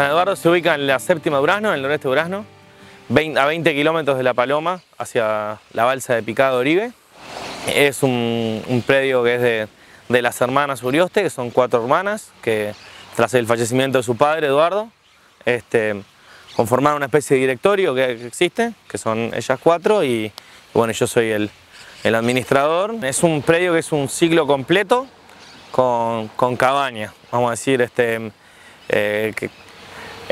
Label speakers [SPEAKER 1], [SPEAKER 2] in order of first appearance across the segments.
[SPEAKER 1] San Eduardo se ubica en la séptima Urasno, en el noreste de a 20 kilómetros de La Paloma, hacia la balsa de Picado Oribe. Es un, predio que es de, las hermanas Urioste, que son cuatro hermanas, que tras el fallecimiento de su padre, Eduardo, este, conformaron una especie de directorio que existe, que son ellas cuatro, y bueno, yo soy el, administrador. Es un predio que es un ciclo completo con, cabaña, vamos a decir, este, eh, que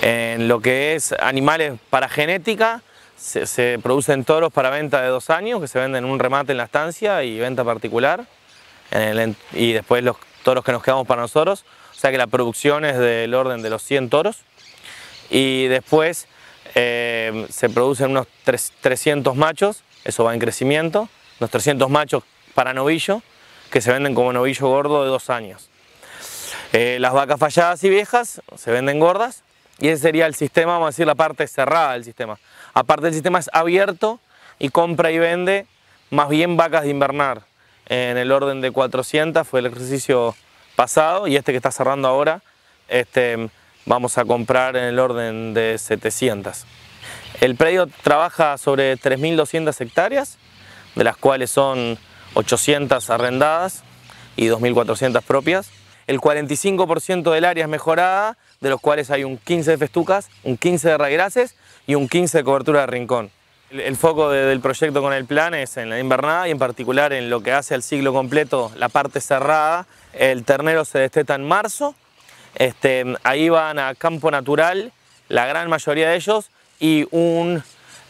[SPEAKER 1] en lo que es animales para genética, se, producen toros para venta de dos años, que se venden en un remate en la estancia y venta particular. y después los toros que nos quedamos para nosotros. O sea que la producción es del orden de los 100 toros. Y después eh, se producen unos 300 machos, eso va en crecimiento. Unos 300 machos para novillo, que se venden como novillo gordo de dos años. Eh, las vacas falladas y viejas se venden gordas y ese sería el sistema, vamos a decir, la parte cerrada del sistema. Aparte del sistema es abierto y compra y vende más bien vacas de invernar. En el orden de 400 fue el ejercicio pasado y este que está cerrando ahora este, vamos a comprar en el orden de 700. El predio trabaja sobre 3.200 hectáreas, de las cuales son 800 arrendadas y 2.400 propias. El 45% del área es mejorada de los cuales hay un 15 de festucas, un 15 de raigraces y un 15 de cobertura de rincón. El, foco del proyecto con el plan es en la invernada y en particular en lo que hace al ciclo completo la parte cerrada. El ternero se desteta en marzo, este, ahí van a campo natural la gran mayoría de ellos y un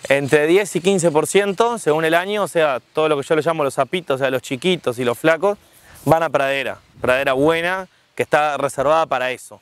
[SPEAKER 1] entre 10 y 15% según el año, o sea, todo lo que yo le llamo los zapitos, o sea, los chiquitos y los flacos, van a pradera, pradera buena que está reservada para eso.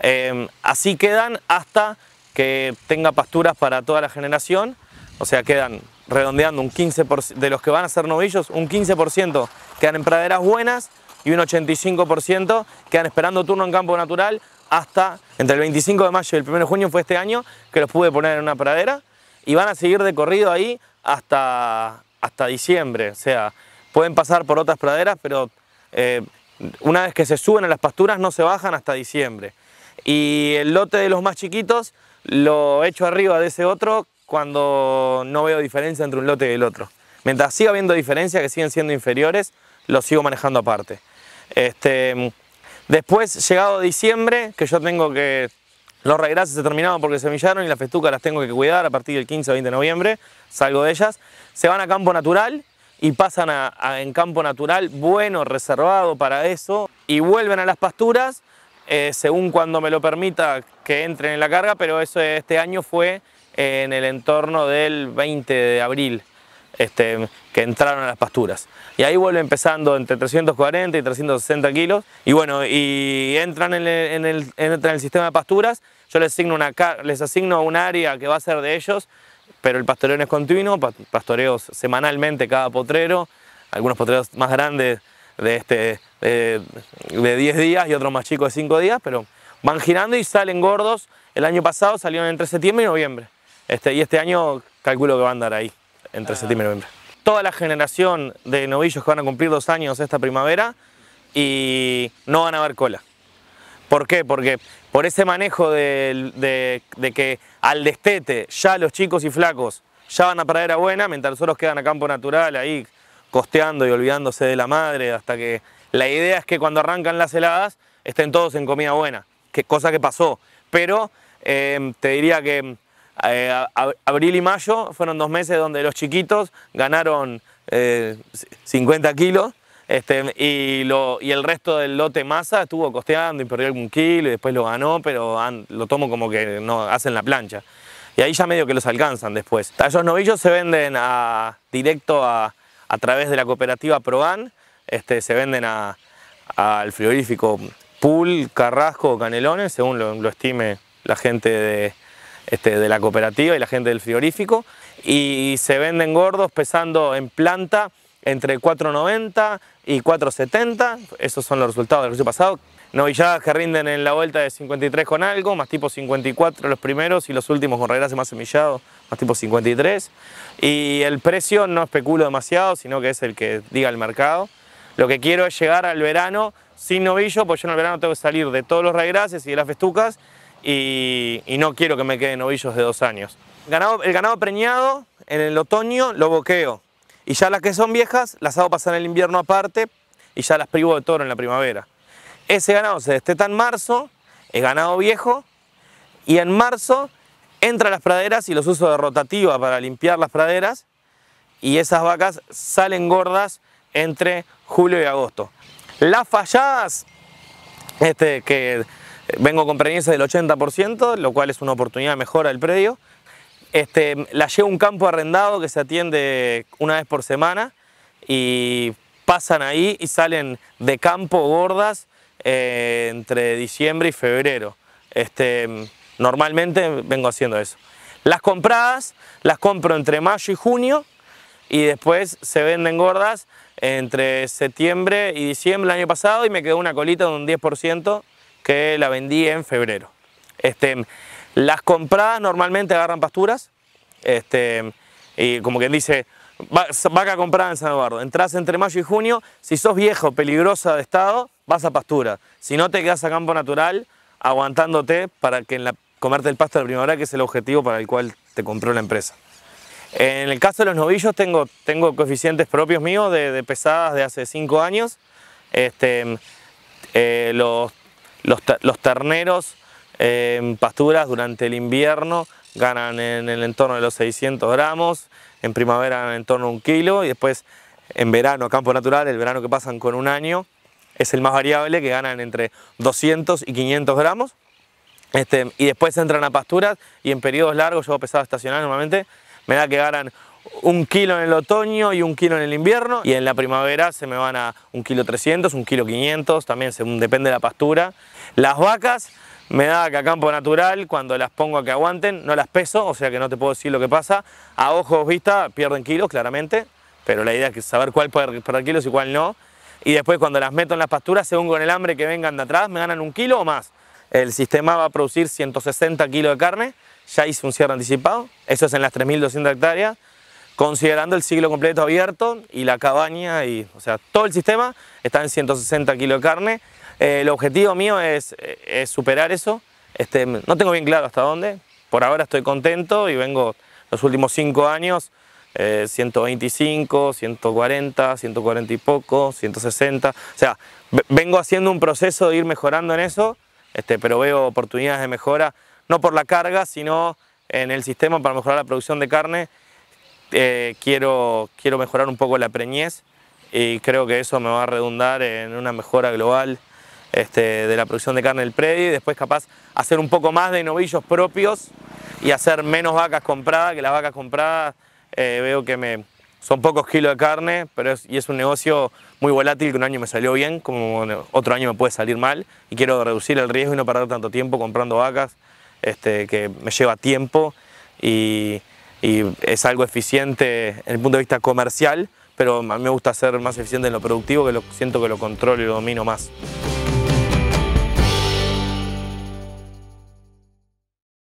[SPEAKER 1] Em, así quedan hasta que tenga pasturas para toda la generación, o sea, quedan redondeando un 15% de los que van a ser novillos, un 15% quedan en praderas buenas y un 85% quedan esperando turno en campo natural hasta entre el 25 de mayo y el 1 de junio fue este año que los pude poner en una pradera y van a seguir de corrido ahí hasta, hasta diciembre, o sea, pueden pasar por otras praderas, pero eh, una vez que se suben a las pasturas no se bajan hasta diciembre. Y el lote de los más chiquitos lo echo arriba de ese otro cuando no veo diferencia entre un lote y el otro. Mientras siga habiendo diferencia que siguen siendo inferiores, lo sigo manejando aparte. Este, después, llegado diciembre, que yo tengo que... Los regrases se terminaron porque semillaron y las festucas las tengo que cuidar a partir del 15 o 20 de noviembre, salgo de ellas. Se van a campo natural y pasan en campo natural bueno, reservado para eso, y vuelven a las pasturas eh, según cuando me lo permita, que entren en la carga, pero eso este año fue eh, en el entorno del 20 de abril. Este, que entraron a las pasturas. Y ahí vuelve empezando entre 340 y 360 kilos. Y bueno, y entran en el, sistema de pasturas. Yo les asigno, una, les asigno un área que va a ser de ellos, pero el pastoreo no es continuo, pastoreos semanalmente cada potrero, algunos potreros más grandes de, este, 10 días y otro más chico de 5 días, pero van girando y salen gordos. El año pasado salieron entre septiembre y noviembre. Este, y este año calculo que van a andar ahí, entre ah. septiembre y noviembre. Toda la generación de novillos que van a cumplir dos años esta primavera y no van a haber cola. ¿Por qué? Porque por ese manejo de, que al destete ya los chicos y flacos ya van a pradera buena, mientras los quedan a campo natural ahí costeando y olvidándose de la madre, hasta que la idea es que cuando arrancan las heladas estén todos en comida buena, cosa que pasó. Pero eh, te diría que eh, abril y mayo fueron dos meses donde los chiquitos ganaron 50 eh, kilos este, y, lo, y, el resto del lote masa estuvo costeando y perdió algún kilo y después lo ganó, pero lo tomo como que no hacen la plancha. Y ahí ya medio que los alcanzan después. Esos novillos se venden a, directo a, a través de la cooperativa Proan este, se venden al frigorífico Pool, Carrasco o Canelones, según lo, estime la gente este, de, la cooperativa y la gente del frigorífico. Y se venden gordos pesando en planta entre 4,90 y 4,70. Esos son los resultados del año pasado novilladas que rinden en la vuelta de 53 con algo, más tipo 54 los primeros y los últimos con reglas más semillados, más tipo 53. Y el precio no especulo demasiado, sino que es el que diga el mercado. Lo que quiero es llegar al verano sin novillo, porque yo en el verano tengo que salir de todos los regraces y de las festucas y, no quiero que me queden novillos de dos años. el ganado preñado en el otoño lo boqueo y ya las que son viejas las hago pasar el invierno aparte y ya las privo de toro en la primavera ese ganado se desteta en marzo, es ganado viejo, y en marzo entra a las praderas y los uso de rotativa para limpiar las praderas, y esas vacas salen gordas entre julio y agosto. Las falladas, este, que vengo con premisa del 80%, lo cual es una oportunidad de mejora del predio, este, la llevo un campo arrendado que se atiende una vez por semana y pasan ahí y salen de campo gordas eh, entre diciembre y febrero. Este, normalmente vengo haciendo eso. Las compradas las compro entre mayo y junio y después se venden gordas entre septiembre y diciembre el año pasado y me quedó una colita de un 10% que la vendí en febrero. Este, las compradas normalmente agarran pasturas este, y como quien dice, vaca a comprada en San Eduardo. Entrás entre mayo y junio, si sos viejo, peligrosa de estado, vas a pastura. Si no, te quedas a campo natural aguantándote para que comerte el pasto de primavera, que es el objetivo para el cual te compró la empresa. En el caso de los novillos tengo, coeficientes propios míos de, pesadas de hace 5 años. Este, eh, los, terneros eh, en pasturas durante el invierno ganan en el entorno de los 600 gramos, en primavera en torno a un kilo y después en verano, a campo natural, el verano que pasan con un año, es el más variable, que ganan entre 200 y 500 gramos. Este, y después entran a pasturas y en periodos largos, yo pesado estacional normalmente, me da que ganan un kilo en el otoño y un kilo en el invierno y en la primavera se me van a un kilo 300, un kilo 500, también según, depende de la pastura. Las vacas me da que a campo natural, cuando las pongo a que aguanten, no las peso, o sea que no te puedo decir lo que pasa. A ojos vista pierden kilos, claramente, pero la idea es saber cuál puede perder kilos y cuál no. Y después cuando las meto en las pasturas, según con el hambre que vengan de atrás, me ganan un kilo o más. El sistema va a producir 160 kilos de carne, ya hice un cierre anticipado, eso es en las 3.200 hectáreas, considerando el ciclo completo abierto y la cabaña, y, o sea, todo el sistema está en 160 kilos de carne eh, el objetivo mío eh, es, superar eso. Este, no tengo bien claro hasta dónde. Por ahora estoy contento y vengo los últimos cinco años 125, 140, 140 y poco, 160. O sea, vengo haciendo un proceso de ir mejorando en eso, este, pero veo oportunidades de mejora, no por la carga, sino en el sistema para mejorar la producción de carne. Eh, quiero, quiero mejorar un poco la preñez y creo que eso me va a redundar en una mejora global este, de la producción de carne del predio y después capaz hacer un poco más de novillos propios y hacer menos vacas compradas, que las vacas compradas eh, veo que son pocos kilos de carne, pero es, y es un negocio muy volátil que un año me salió bien, como otro año me puede salir mal, y quiero reducir el riesgo y no perder tanto tiempo comprando vacas, este, que me lleva tiempo y, es algo eficiente en el punto de vista comercial, pero a mí me gusta ser más eficiente en lo productivo, que siento que lo controlo y lo domino más.